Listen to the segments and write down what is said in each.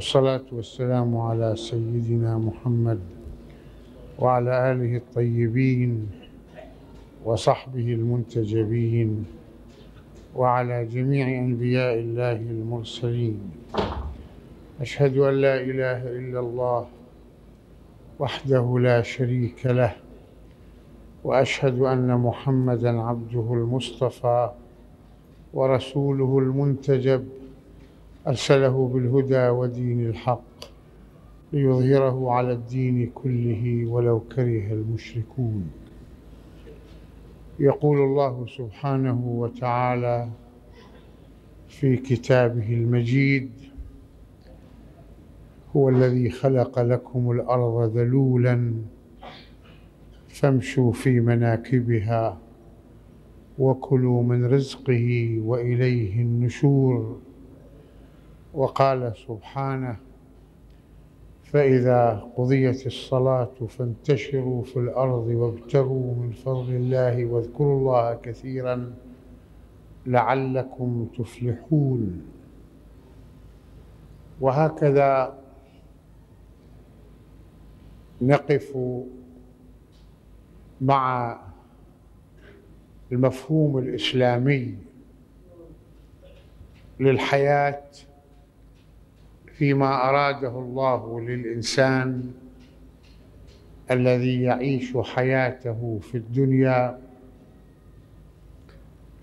والصلاة والسلام على سيدنا محمد وعلى آله الطيبين وصحبه المنتجبين وعلى جميع أنبياء الله المرسلين أشهد أن لا إله إلا الله وحده لا شريك له وأشهد أن محمدا عبده المصطفى ورسوله المنتجب أرسله بالهدى ودين الحق ليظهره على الدين كله ولو كره المشركون يقول الله سبحانه وتعالى في كتابه المجيد هو الذي خلق لكم الارض ذلولا فامشوا في مناكبها وكلوا من رزقه واليه النشور وقال سبحانه فإذا قضيت الصلاة فانتشروا في الأرض وابتغوا من فضل الله واذكروا الله كثيرا لعلكم تفلحون وهكذا نقف مع المفهوم الإسلامي للحياة فيما اراده الله للانسان الذي يعيش حياته في الدنيا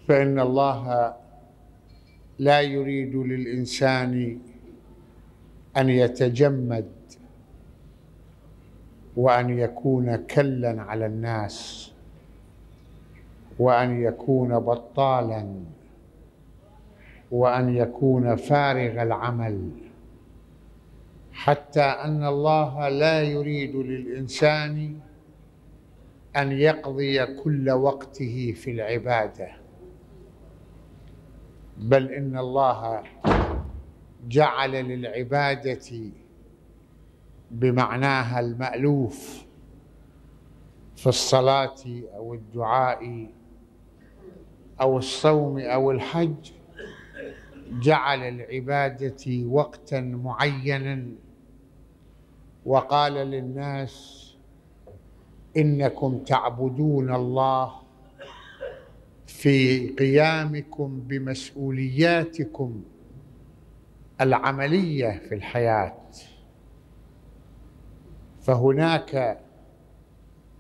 فان الله لا يريد للانسان ان يتجمد وان يكون كلا على الناس وان يكون بطالا وان يكون فارغ العمل حتى ان الله لا يريد للانسان ان يقضي كل وقته في العباده بل ان الله جعل للعباده بمعناها المالوف في الصلاه او الدعاء او الصوم او الحج جعل العباده وقتا معينا وقال للناس انكم تعبدون الله في قيامكم بمسؤولياتكم العمليه في الحياه فهناك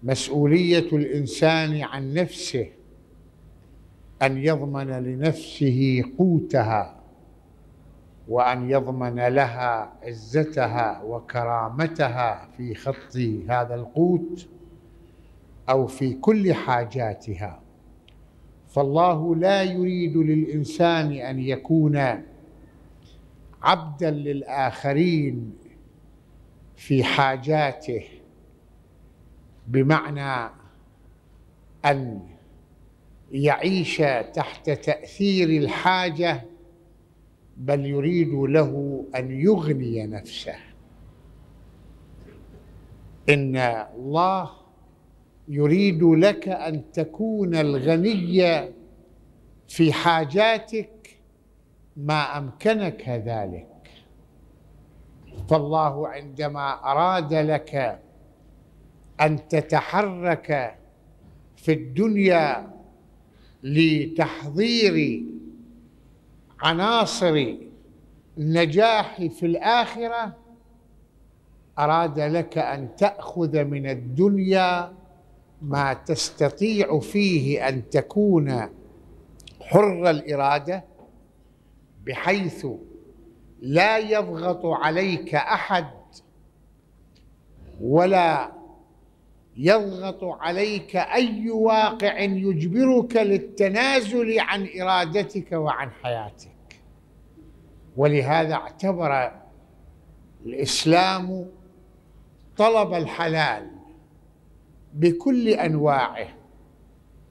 مسؤوليه الانسان عن نفسه ان يضمن لنفسه قوتها وان يضمن لها عزتها وكرامتها في خط هذا القوت او في كل حاجاتها فالله لا يريد للانسان ان يكون عبدا للاخرين في حاجاته بمعنى ان يعيش تحت تاثير الحاجه بل يريد له ان يغني نفسه ان الله يريد لك ان تكون الغني في حاجاتك ما امكنك ذلك فالله عندما اراد لك ان تتحرك في الدنيا لتحضير عناصر نجاحي في الآخرة أراد لك أن تأخذ من الدنيا ما تستطيع فيه أن تكون حر الإرادة بحيث لا يضغط عليك أحد ولا يضغط عليك اي واقع يجبرك للتنازل عن ارادتك وعن حياتك ولهذا اعتبر الاسلام طلب الحلال بكل انواعه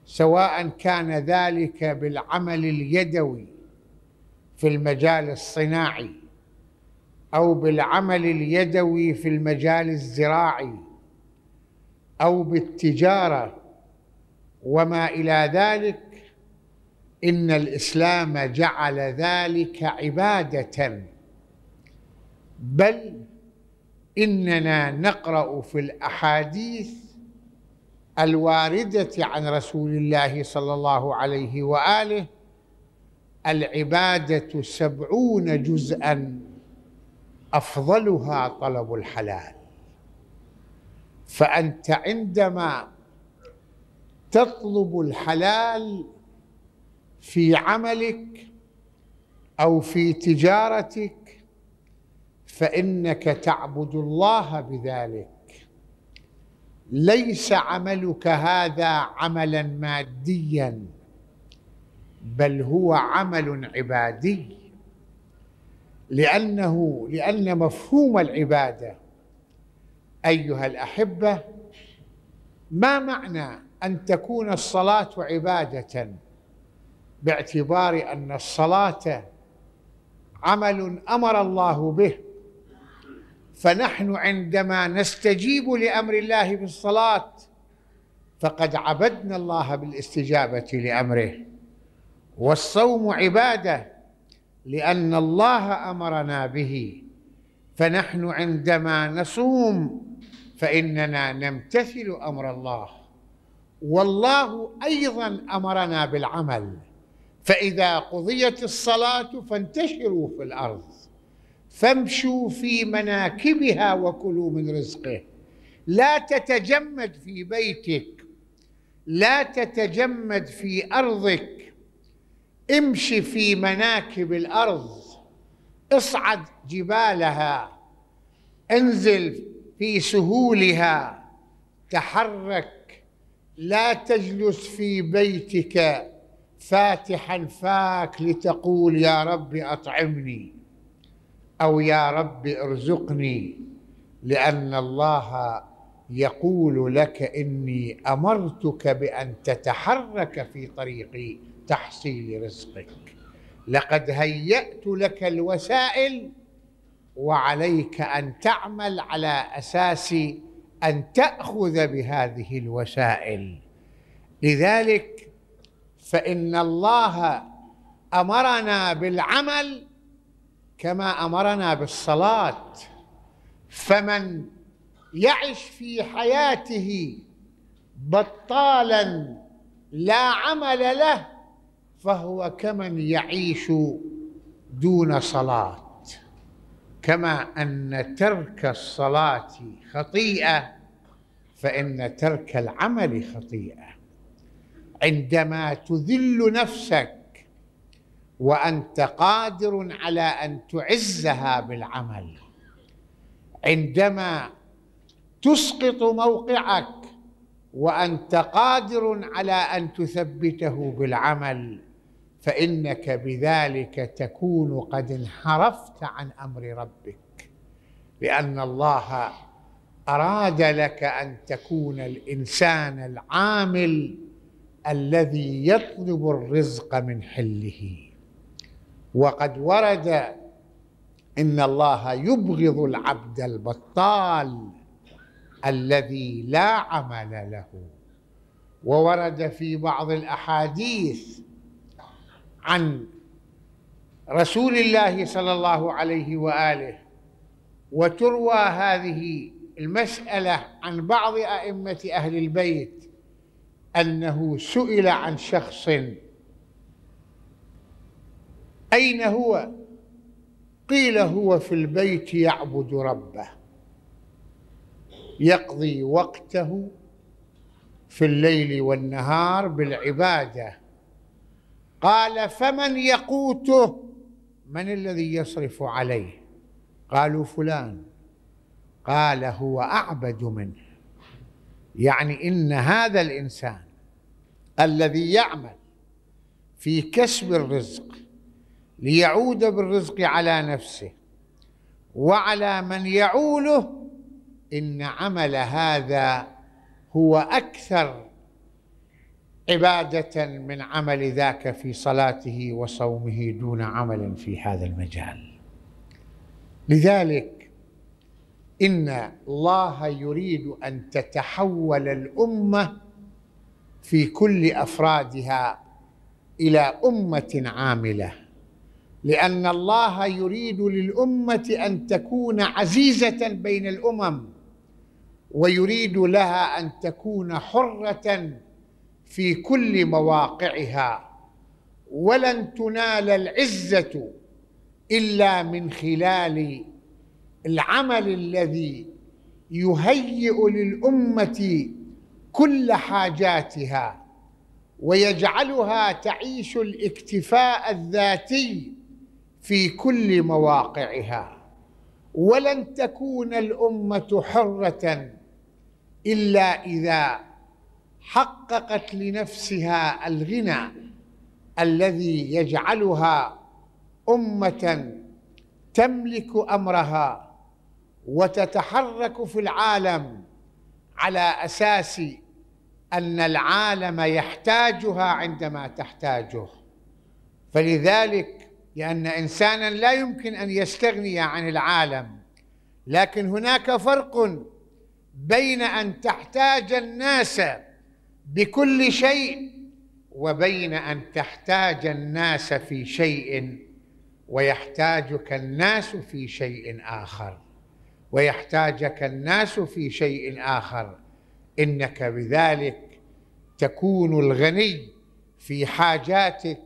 سواء كان ذلك بالعمل اليدوي في المجال الصناعي او بالعمل اليدوي في المجال الزراعي او بالتجاره وما الى ذلك ان الاسلام جعل ذلك عباده بل اننا نقرا في الاحاديث الوارده عن رسول الله صلى الله عليه واله العباده سبعون جزءا افضلها طلب الحلال فانت عندما تطلب الحلال في عملك او في تجارتك فانك تعبد الله بذلك ليس عملك هذا عملا ماديا بل هو عمل عبادي لانه لان مفهوم العباده ايها الاحبه ما معنى ان تكون الصلاه عباده باعتبار ان الصلاه عمل امر الله به فنحن عندما نستجيب لامر الله بالصلاه فقد عبدنا الله بالاستجابه لامره والصوم عباده لان الله امرنا به فنحن عندما نصوم فإننا نمتثل أمر الله والله أيضا أمرنا بالعمل فإذا قضيت الصلاة فانتشروا في الأرض فامشوا في مناكبها وكلوا من رزقه لا تتجمد في بيتك لا تتجمد في أرضك امش في مناكب الأرض اصعد جبالها انزل في سهولها تحرك لا تجلس في بيتك فاتح الفاك لتقول يا رب اطعمني او يا رب ارزقني لان الله يقول لك اني امرتك بان تتحرك في طريق تحصيل رزقك لقد هيات لك الوسائل وعليك ان تعمل على اساس ان تاخذ بهذه الوسائل لذلك فان الله امرنا بالعمل كما امرنا بالصلاه فمن يعش في حياته بطالا لا عمل له فهو كمن يعيش دون صلاه كما ان ترك الصلاه خطيئه فان ترك العمل خطيئه عندما تذل نفسك وانت قادر على ان تعزها بالعمل عندما تسقط موقعك وانت قادر على ان تثبته بالعمل فانك بذلك تكون قد انحرفت عن امر ربك لان الله اراد لك ان تكون الانسان العامل الذي يطلب الرزق من حله وقد ورد ان الله يبغض العبد البطال الذي لا عمل له وورد في بعض الاحاديث عن رسول الله صلى الله عليه واله وتروى هذه المساله عن بعض ائمه اهل البيت انه سئل عن شخص اين هو قيل هو في البيت يعبد ربه يقضي وقته في الليل والنهار بالعباده قال فمن يقوته من الذي يصرف عليه قالوا فلان قال هو اعبد منه يعني ان هذا الانسان الذي يعمل في كسب الرزق ليعود بالرزق على نفسه وعلى من يعوله ان عمل هذا هو اكثر عباده من عمل ذاك في صلاته وصومه دون عمل في هذا المجال لذلك ان الله يريد ان تتحول الامه في كل افرادها الى امه عامله لان الله يريد للامه ان تكون عزيزه بين الامم ويريد لها ان تكون حره في كل مواقعها ولن تنال العزه الا من خلال العمل الذي يهيئ للامه كل حاجاتها ويجعلها تعيش الاكتفاء الذاتي في كل مواقعها ولن تكون الامه حره الا اذا حققت لنفسها الغنى الذي يجعلها امه تملك امرها وتتحرك في العالم على اساس ان العالم يحتاجها عندما تحتاجه فلذلك لان انسانا لا يمكن ان يستغني عن العالم لكن هناك فرق بين ان تحتاج الناس بكل شيء وبين ان تحتاج الناس في شيء ويحتاجك الناس في شيء اخر ويحتاجك الناس في شيء اخر انك بذلك تكون الغني في حاجاتك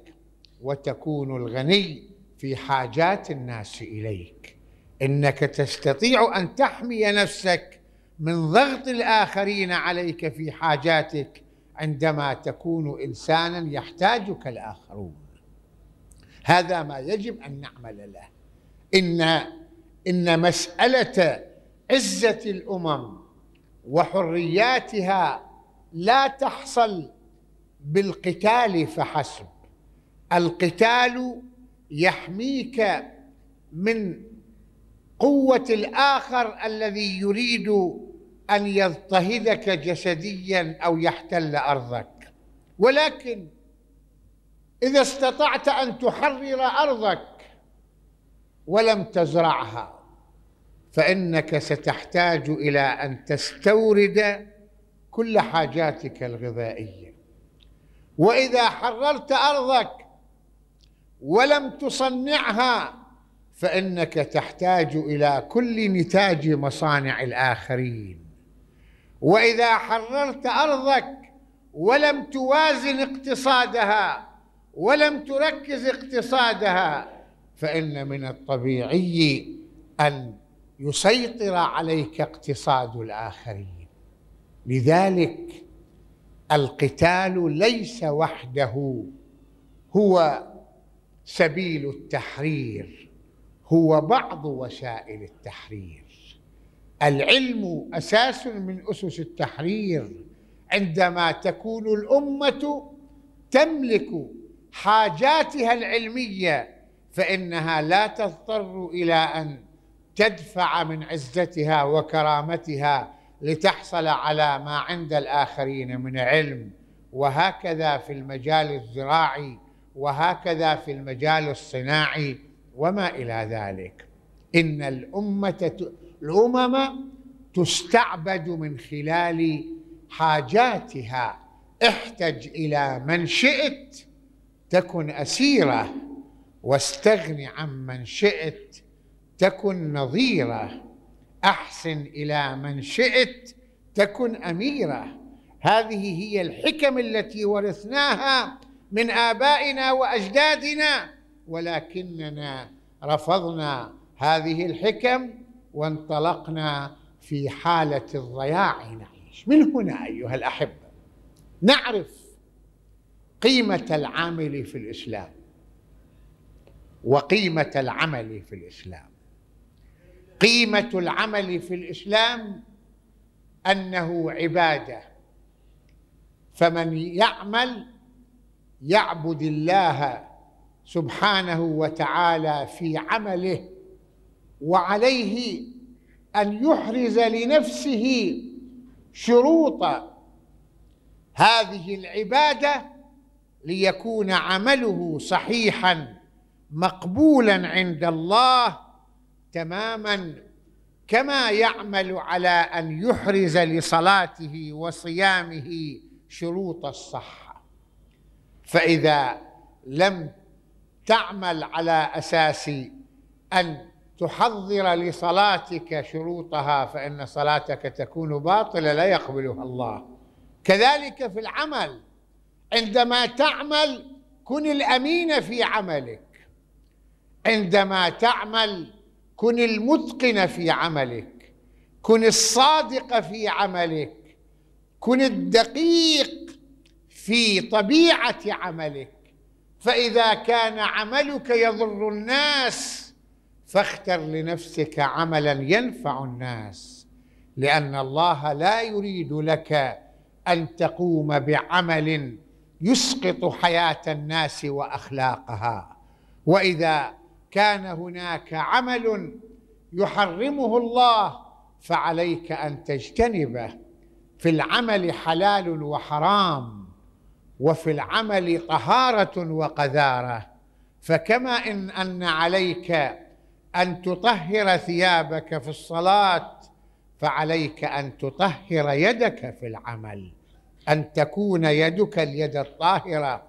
وتكون الغني في حاجات الناس اليك انك تستطيع ان تحمي نفسك من ضغط الاخرين عليك في حاجاتك عندما تكون انسانا يحتاجك الاخرون هذا ما يجب ان نعمل له ان ان مساله عزه الامم وحرياتها لا تحصل بالقتال فحسب القتال يحميك من قوه الاخر الذي يريد أن يضطهدك جسديا أو يحتل أرضك ولكن إذا استطعت أن تحرر أرضك ولم تزرعها فإنك ستحتاج إلى أن تستورد كل حاجاتك الغذائية وإذا حررت أرضك ولم تصنعها فإنك تحتاج إلى كل نتاج مصانع الآخرين واذا حررت ارضك ولم توازن اقتصادها ولم تركز اقتصادها فان من الطبيعي ان يسيطر عليك اقتصاد الاخرين لذلك القتال ليس وحده هو سبيل التحرير هو بعض وسائل التحرير العلم اساس من اسس التحرير عندما تكون الامه تملك حاجاتها العلميه فانها لا تضطر الى ان تدفع من عزتها وكرامتها لتحصل على ما عند الاخرين من علم وهكذا في المجال الزراعي وهكذا في المجال الصناعي وما الى ذلك ان الامه الامم تستعبد من خلال حاجاتها احتج الى من شئت تكن اسيره واستغن عمن شئت تكن نظيره احسن الى من شئت تكن اميره هذه هي الحكم التي ورثناها من ابائنا واجدادنا ولكننا رفضنا هذه الحكم وانطلقنا في حالة الضياع نعيش من هنا أيها الأحبة نعرف قيمة العامل في الإسلام وقيمة العمل في الإسلام قيمة العمل في الإسلام أنه عبادة فمن يعمل يعبد الله سبحانه وتعالى في عمله وعليه أن يحرز لنفسه شروط هذه العبادة ليكون عمله صحيحا مقبولا عند الله تماما كما يعمل على أن يحرز لصلاته وصيامه شروط الصحة فإذا لم تعمل على أساس أن تحضر لصلاتك شروطها فإن صلاتك تكون باطلة لا يقبلها الله كذلك في العمل عندما تعمل كن الأمين في عملك عندما تعمل كن المتقن في عملك كن الصادق في عملك كن الدقيق في طبيعة عملك فإذا كان عملك يضر الناس فاختر لنفسك عملا ينفع الناس لان الله لا يريد لك ان تقوم بعمل يسقط حياه الناس واخلاقها واذا كان هناك عمل يحرمه الله فعليك ان تجتنبه في العمل حلال وحرام وفي العمل طهاره وقذاره فكما ان ان عليك ان تطهر ثيابك في الصلاه فعليك ان تطهر يدك في العمل ان تكون يدك اليد الطاهره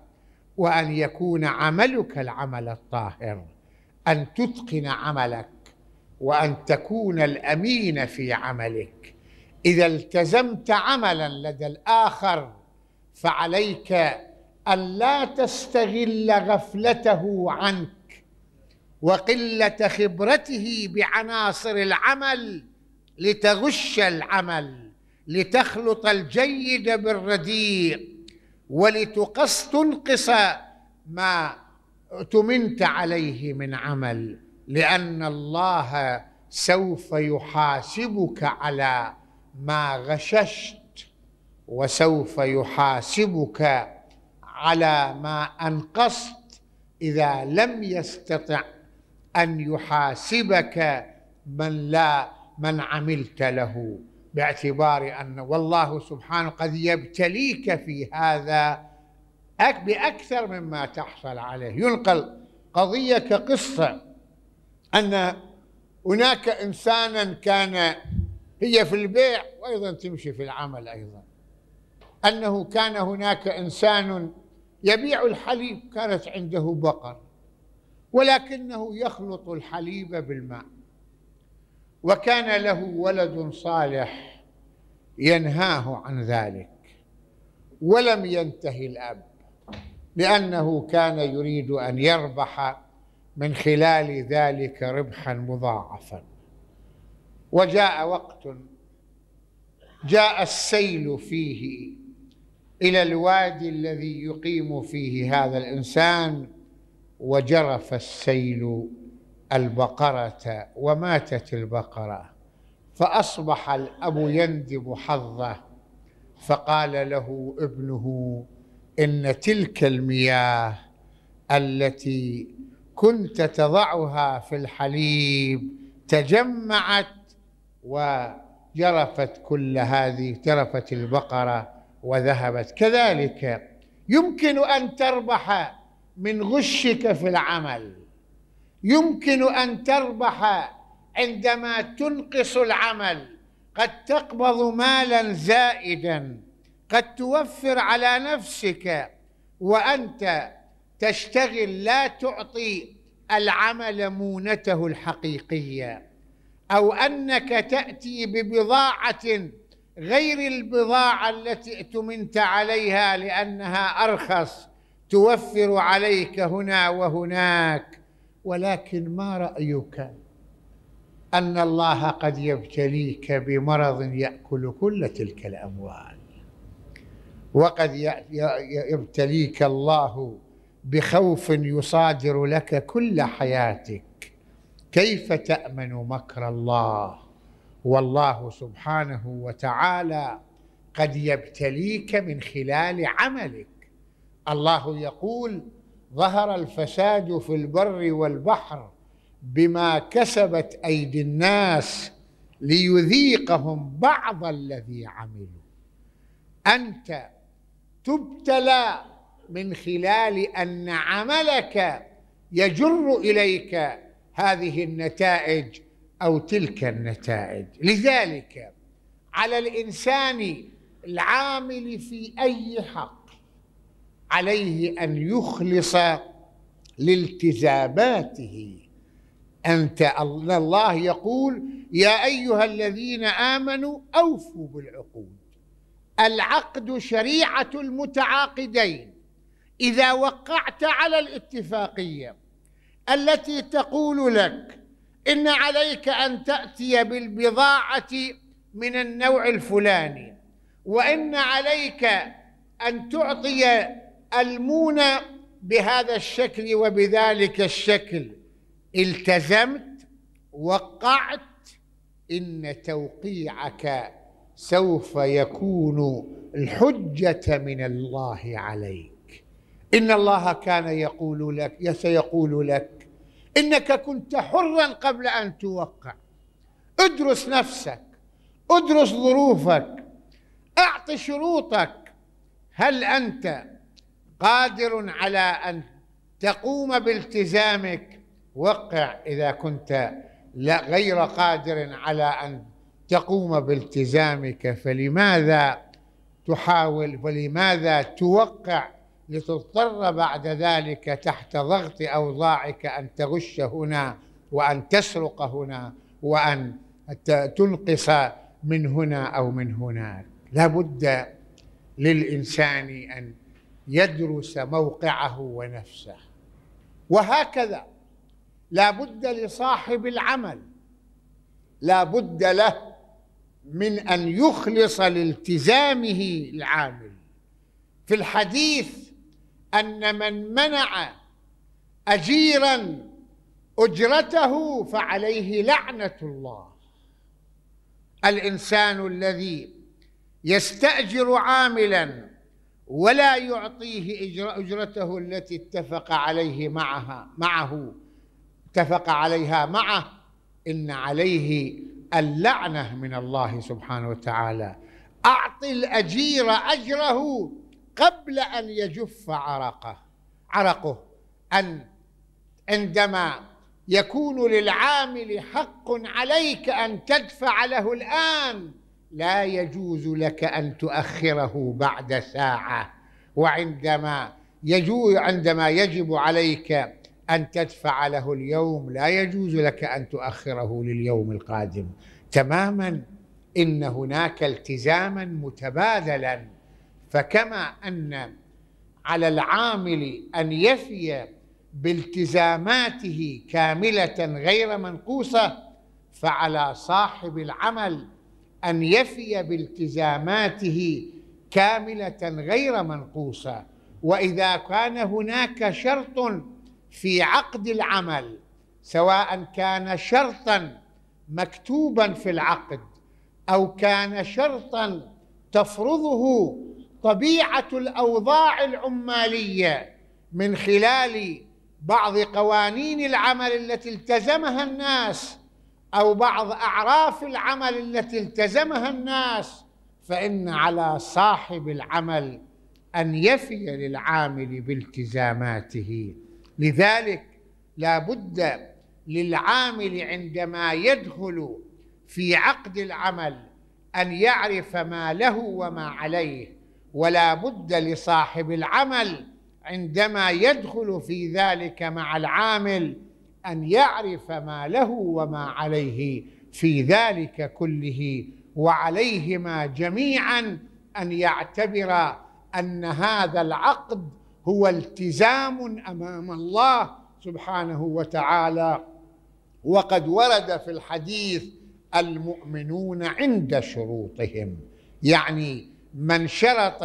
وان يكون عملك العمل الطاهر ان تتقن عملك وان تكون الامين في عملك اذا التزمت عملا لدى الاخر فعليك ان لا تستغل غفلته عنك وقله خبرته بعناصر العمل لتغش العمل لتخلط الجيد بالرديء تنقص ما اؤتمنت عليه من عمل لان الله سوف يحاسبك على ما غششت وسوف يحاسبك على ما انقصت اذا لم يستطع ان يحاسبك من لا من عملت له باعتبار ان والله سبحانه قد يبتليك في هذا باكثر مما تحصل عليه ينقل قضيه كقصه ان هناك انسانا كان هي في البيع وايضا تمشي في العمل ايضا انه كان هناك انسان يبيع الحليب كانت عنده بقر ولكنه يخلط الحليب بالماء وكان له ولد صالح ينهاه عن ذلك ولم ينتهي الاب لانه كان يريد ان يربح من خلال ذلك ربحا مضاعفا وجاء وقت جاء السيل فيه الى الوادي الذي يقيم فيه هذا الانسان وجرف السيل البقرة وماتت البقرة فأصبح الأب يندب حظه فقال له ابنه إن تلك المياه التي كنت تضعها في الحليب تجمعت وجرفت كل هذه جرفت البقرة وذهبت كذلك يمكن أن تربح من غشك في العمل يمكن ان تربح عندما تنقص العمل قد تقبض مالا زائدا قد توفر على نفسك وانت تشتغل لا تعطي العمل مونته الحقيقيه او انك تاتي ببضاعه غير البضاعه التي ائتمنت عليها لانها ارخص توفر عليك هنا وهناك ولكن ما رايك ان الله قد يبتليك بمرض ياكل كل تلك الاموال وقد يبتليك الله بخوف يصادر لك كل حياتك كيف تامن مكر الله والله سبحانه وتعالى قد يبتليك من خلال عملك الله يقول ظهر الفساد في البر والبحر بما كسبت ايدي الناس ليذيقهم بعض الذي عملوا انت تبتلى من خلال ان عملك يجر اليك هذه النتائج او تلك النتائج لذلك على الانسان العامل في اي حق عليه ان يخلص لالتزاماته انت ان الله يقول يا ايها الذين امنوا اوفوا بالعقود العقد شريعه المتعاقدين اذا وقعت على الاتفاقيه التي تقول لك ان عليك ان تاتي بالبضاعه من النوع الفلاني وان عليك ان تعطي المون بهذا الشكل وبذلك الشكل التزمت وقعت ان توقيعك سوف يكون الحجه من الله عليك ان الله كان يقول لك سيقول لك انك كنت حرا قبل ان توقع ادرس نفسك ادرس ظروفك اعط شروطك هل انت قادر على أن تقوم بالتزامك وقع إذا كنت لا غير قادر على أن تقوم بالتزامك فلماذا تحاول ولماذا توقع لتضطر بعد ذلك تحت ضغط أوضاعك أن تغش هنا وأن تسرق هنا وأن تنقص من هنا أو من هناك لا بد للإنسان أن يدرس موقعه ونفسه وهكذا لا بد لصاحب العمل لا بد له من ان يخلص لالتزامه العامل في الحديث ان من منع اجيرا اجرته فعليه لعنه الله الانسان الذي يستاجر عاملا ولا يعطيه أجرته التي اتفق عليه معها معه اتفق عليها معه إن عليه اللعنة من الله سبحانه وتعالى أعط الأجير أجره قبل أن يجف عرقه عرقه أن عندما يكون للعامل حق عليك أن تدفع له الآن لا يجوز لك أن تؤخره بعد ساعة وعندما يجوز عندما يجب عليك أن تدفع له اليوم لا يجوز لك أن تؤخره لليوم القادم تماما إن هناك التزاما متبادلا فكما أن على العامل أن يفي بالتزاماته كاملة غير منقوصة فعلى صاحب العمل ان يفي بالتزاماته كامله غير منقوصه واذا كان هناك شرط في عقد العمل سواء كان شرطا مكتوبا في العقد او كان شرطا تفرضه طبيعه الاوضاع العماليه من خلال بعض قوانين العمل التي التزمها الناس او بعض اعراف العمل التي التزمها الناس فان على صاحب العمل ان يفي للعامل بالتزاماته لذلك لا بد للعامل عندما يدخل في عقد العمل ان يعرف ما له وما عليه ولا بد لصاحب العمل عندما يدخل في ذلك مع العامل أن يعرف ما له وما عليه في ذلك كله وعليهما جميعا أن يعتبر أن هذا العقد هو التزام أمام الله سبحانه وتعالى وقد ورد في الحديث المؤمنون عند شروطهم يعني من شرط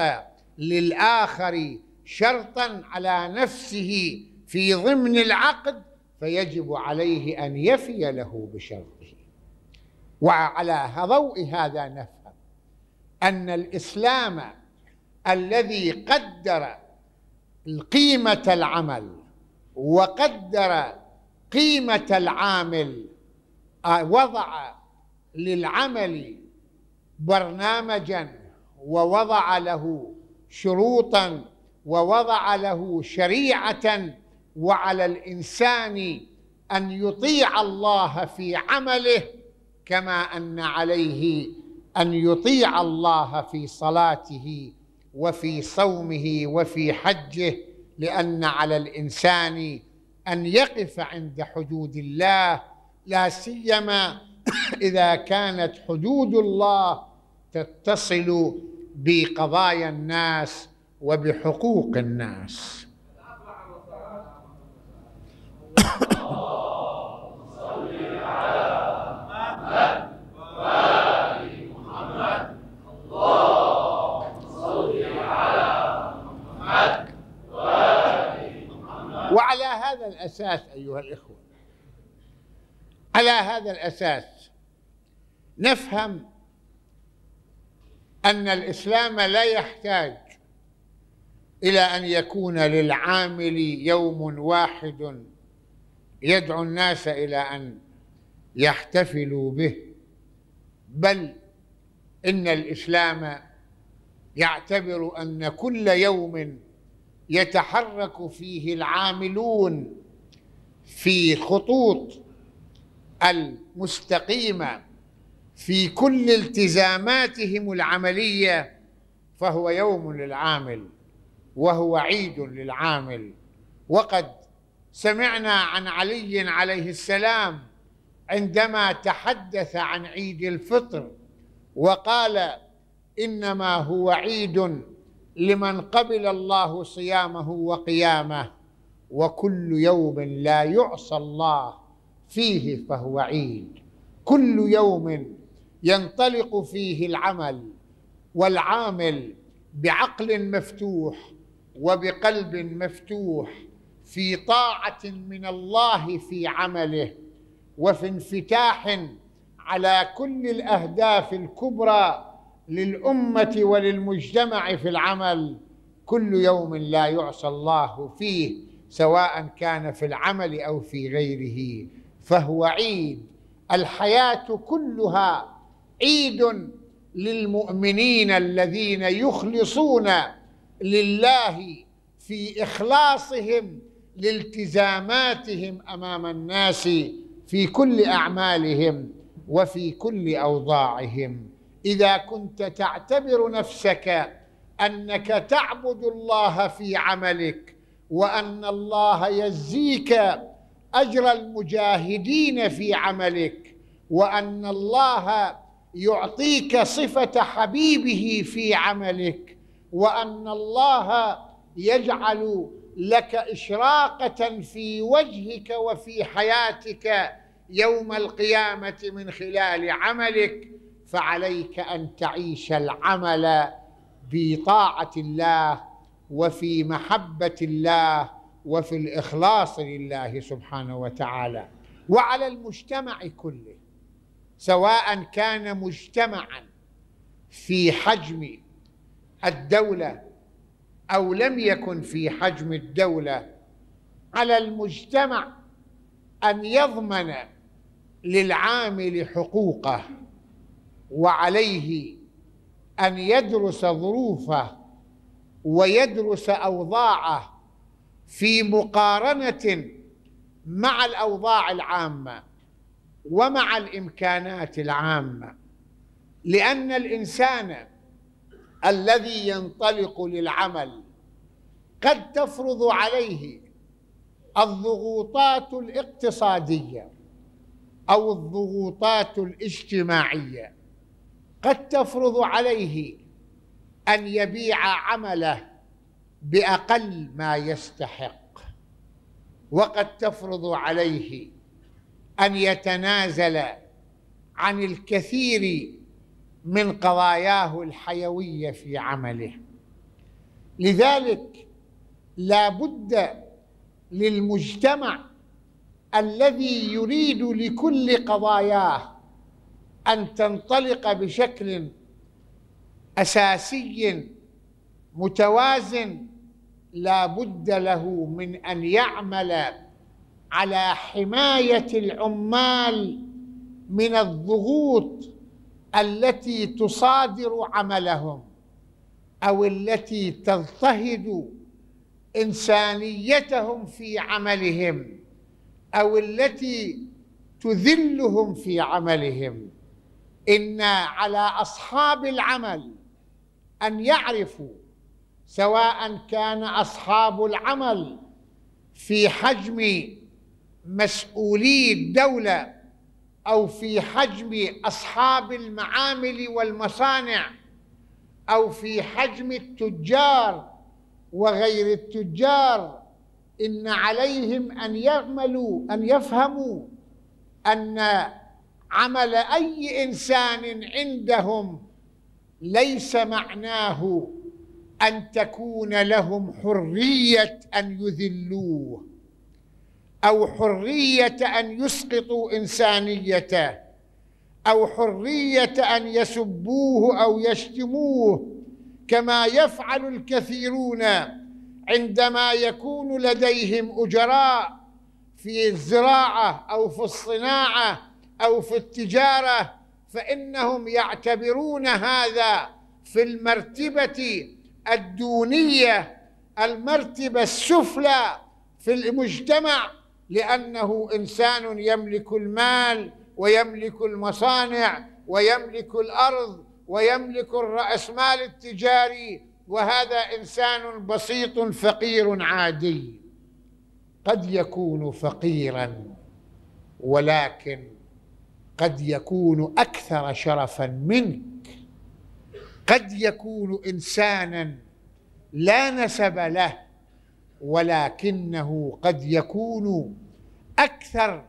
للآخر شرطا على نفسه في ضمن العقد فيجب عليه أن يفي له بشرطه وعلى ضوء هذا نفهم أن الإسلام الذي قدر قيمة العمل وقدر قيمة العامل آه، وضع للعمل برنامجا ووضع له شروطا ووضع له شريعه وعلى الانسان ان يطيع الله في عمله كما ان عليه ان يطيع الله في صلاته وفي صومه وفي حجه لان على الانسان ان يقف عند حدود الله لا سيما اذا كانت حدود الله تتصل بقضايا الناس وبحقوق الناس الأساس أيها الإخوة على هذا الأساس نفهم أن الإسلام لا يحتاج إلى أن يكون للعامل يوم واحد يدعو الناس إلى أن يحتفلوا به بل إن الإسلام يعتبر أن كل يوم يتحرك فيه العاملون في خطوط المستقيمه في كل التزاماتهم العمليه فهو يوم للعامل وهو عيد للعامل وقد سمعنا عن علي عليه السلام عندما تحدث عن عيد الفطر وقال انما هو عيد لمن قبل الله صيامه وقيامه وكل يوم لا يعصى الله فيه فهو عيد كل يوم ينطلق فيه العمل والعامل بعقل مفتوح وبقلب مفتوح في طاعه من الله في عمله وفي انفتاح على كل الاهداف الكبرى للامه وللمجتمع في العمل كل يوم لا يعصى الله فيه سواء كان في العمل او في غيره فهو عيد الحياه كلها عيد للمؤمنين الذين يخلصون لله في اخلاصهم لالتزاماتهم امام الناس في كل اعمالهم وفي كل اوضاعهم اذا كنت تعتبر نفسك انك تعبد الله في عملك وان الله يجزيك اجر المجاهدين في عملك وان الله يعطيك صفه حبيبه في عملك وان الله يجعل لك اشراقه في وجهك وفي حياتك يوم القيامه من خلال عملك فعليك ان تعيش العمل بطاعه الله وفي محبه الله وفي الاخلاص لله سبحانه وتعالى وعلى المجتمع كله سواء كان مجتمعا في حجم الدوله او لم يكن في حجم الدوله على المجتمع ان يضمن للعامل حقوقه وعليه ان يدرس ظروفه ويدرس اوضاعه في مقارنه مع الاوضاع العامه ومع الامكانات العامه لان الانسان الذي ينطلق للعمل قد تفرض عليه الضغوطات الاقتصاديه او الضغوطات الاجتماعيه قد تفرض عليه ان يبيع عمله باقل ما يستحق وقد تفرض عليه ان يتنازل عن الكثير من قضاياه الحيويه في عمله لذلك لا بد للمجتمع الذي يريد لكل قضاياه ان تنطلق بشكل اساسي متوازن لا بد له من ان يعمل على حمايه العمال من الضغوط التي تصادر عملهم او التي تضطهد انسانيتهم في عملهم او التي تذلهم في عملهم ان على اصحاب العمل أن يعرفوا سواء كان أصحاب العمل في حجم مسؤولي الدولة أو في حجم أصحاب المعامل والمصانع أو في حجم التجار وغير التجار إن عليهم أن يعملوا أن يفهموا أن عمل أي إنسان عندهم ليس معناه ان تكون لهم حريه ان يذلوه او حريه ان يسقطوا انسانيته او حريه ان يسبوه او يشتموه كما يفعل الكثيرون عندما يكون لديهم اجراء في الزراعه او في الصناعه او في التجاره فانهم يعتبرون هذا في المرتبه الدونيه المرتبه السفلى في المجتمع لانه انسان يملك المال ويملك المصانع ويملك الارض ويملك الراسمال التجاري وهذا انسان بسيط فقير عادي قد يكون فقيرا ولكن قد يكون اكثر شرفا منك قد يكون انسانا لا نسب له ولكنه قد يكون اكثر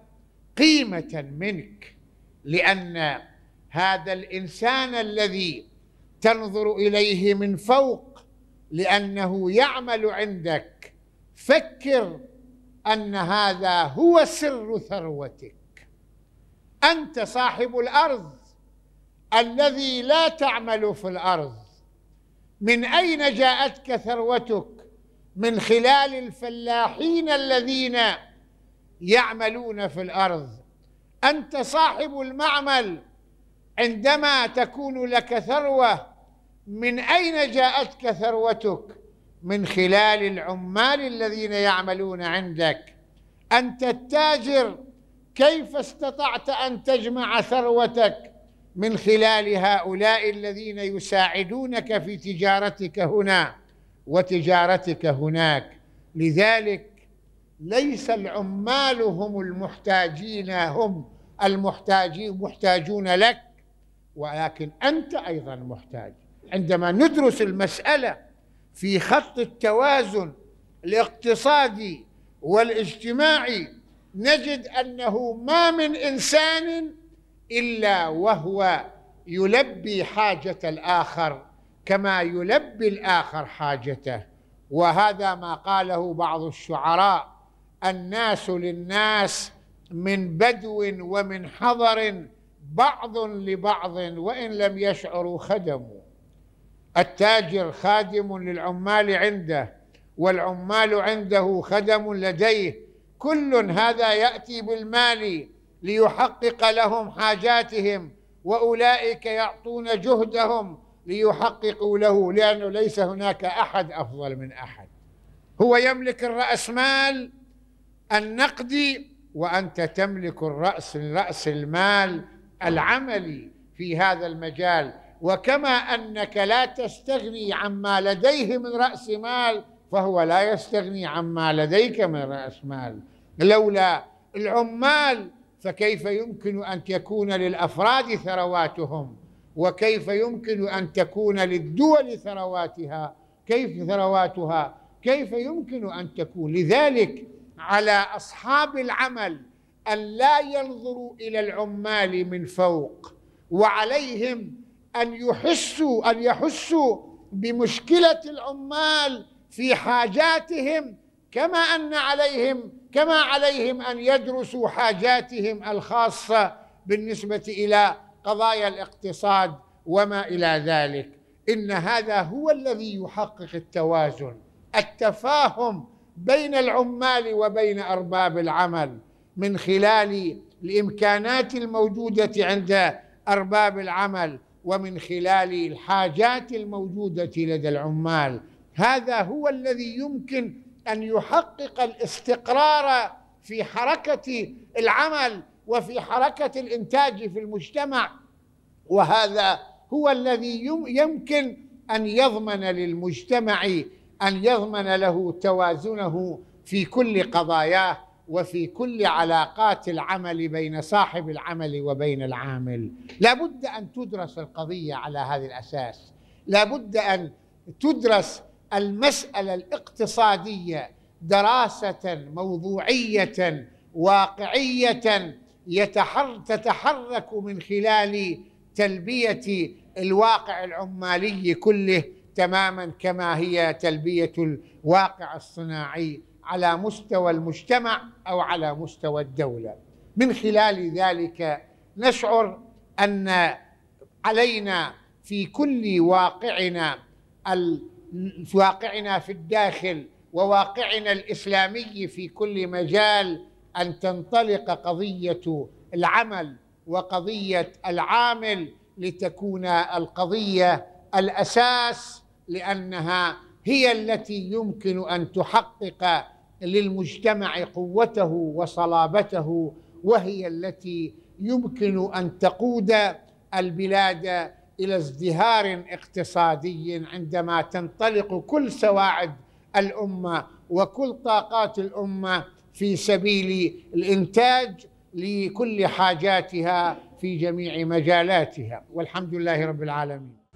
قيمه منك لان هذا الانسان الذي تنظر اليه من فوق لانه يعمل عندك فكر ان هذا هو سر ثروتك أنت صاحب الأرض الذي لا تعمل في الأرض من أين جاءتك ثروتك من خلال الفلاحين الذين يعملون في الأرض أنت صاحب المعمل عندما تكون لك ثروة من أين جاءتك ثروتك من خلال العمال الذين يعملون عندك أنت التاجر كيف استطعت ان تجمع ثروتك من خلال هؤلاء الذين يساعدونك في تجارتك هنا وتجارتك هناك لذلك ليس العمال هم المحتاجين هم المحتاجين محتاجون لك ولكن انت ايضا محتاج عندما ندرس المساله في خط التوازن الاقتصادي والاجتماعي نجد انه ما من انسان الا وهو يلبي حاجه الاخر كما يلبي الاخر حاجته وهذا ما قاله بعض الشعراء الناس للناس من بدو ومن حضر بعض لبعض وان لم يشعروا خدموا التاجر خادم للعمال عنده والعمال عنده خدم لديه كل هذا ياتي بالمال ليحقق لهم حاجاتهم واولئك يعطون جهدهم ليحققوا له لانه ليس هناك احد افضل من احد هو يملك الراس مال النقدي وانت تملك الراس راس المال العملي في هذا المجال وكما انك لا تستغني عما لديه من راس مال فهو لا يستغني عما لديك من رأس مال لولا العمال فكيف يمكن أن تكون للأفراد ثرواتهم وكيف يمكن أن تكون للدول ثرواتها كيف ثرواتها كيف يمكن أن تكون لذلك على أصحاب العمل أن لا ينظروا إلى العمال من فوق وعليهم أن يحسوا أن يحسوا بمشكلة العمال في حاجاتهم كما ان عليهم كما عليهم ان يدرسوا حاجاتهم الخاصه بالنسبه الى قضايا الاقتصاد وما الى ذلك ان هذا هو الذي يحقق التوازن التفاهم بين العمال وبين ارباب العمل من خلال الامكانات الموجوده عند ارباب العمل ومن خلال الحاجات الموجوده لدى العمال هذا هو الذي يمكن ان يحقق الاستقرار في حركه العمل وفي حركه الانتاج في المجتمع وهذا هو الذي يمكن ان يضمن للمجتمع ان يضمن له توازنه في كل قضاياه وفي كل علاقات العمل بين صاحب العمل وبين العامل لا بد ان تدرس القضيه على هذا الاساس لا بد ان تدرس المساله الاقتصاديه دراسه موضوعيه واقعيه يتحر تتحرك من خلال تلبيه الواقع العمالي كله تماما كما هي تلبيه الواقع الصناعي على مستوى المجتمع او على مستوى الدوله من خلال ذلك نشعر ان علينا في كل واقعنا في واقعنا في الداخل وواقعنا الاسلامي في كل مجال ان تنطلق قضيه العمل وقضيه العامل لتكون القضيه الاساس لانها هي التي يمكن ان تحقق للمجتمع قوته وصلابته وهي التي يمكن ان تقود البلاد الى ازدهار اقتصادي عندما تنطلق كل سواعد الامه وكل طاقات الامه في سبيل الانتاج لكل حاجاتها في جميع مجالاتها والحمد لله رب العالمين